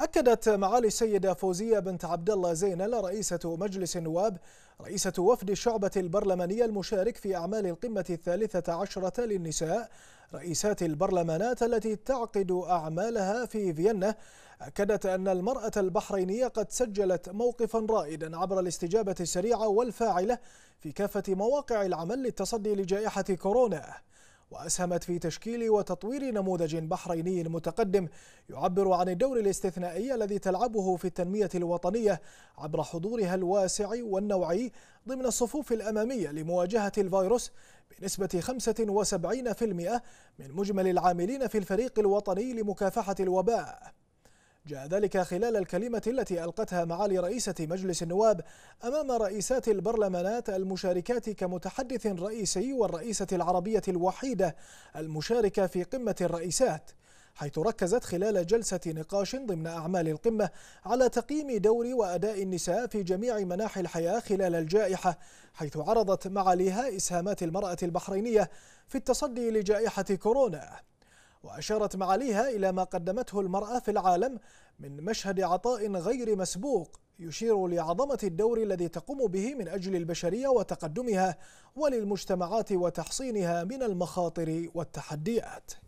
أكدت معالي السيدة فوزية بنت عبد الله زينل رئيسة مجلس النواب رئيسة وفد الشعبة البرلمانية المشارك في أعمال القمة الثالثة عشرة للنساء رئيسات البرلمانات التي تعقد أعمالها في فيينا أكدت أن المرأة البحرينية قد سجلت موقفا رائدا عبر الاستجابة السريعة والفاعلة في كافة مواقع العمل للتصدي لجائحة كورونا وأسهمت في تشكيل وتطوير نموذج بحريني متقدم يعبر عن الدور الاستثنائي الذي تلعبه في التنمية الوطنية عبر حضورها الواسع والنوعي ضمن الصفوف الأمامية لمواجهة الفيروس بنسبة 75% من مجمل العاملين في الفريق الوطني لمكافحة الوباء جاء ذلك خلال الكلمة التي ألقتها معالي رئيسة مجلس النواب أمام رئيسات البرلمانات المشاركات كمتحدث رئيسي والرئيسة العربية الوحيدة المشاركة في قمة الرئيسات حيث ركزت خلال جلسة نقاش ضمن أعمال القمة على تقييم دور وأداء النساء في جميع مناحي الحياة خلال الجائحة حيث عرضت معاليها إسهامات المرأة البحرينية في التصدي لجائحة كورونا وأشارت معاليها إلى ما قدمته المرأة في العالم من مشهد عطاء غير مسبوق يشير لعظمة الدور الذي تقوم به من أجل البشرية وتقدمها وللمجتمعات وتحصينها من المخاطر والتحديات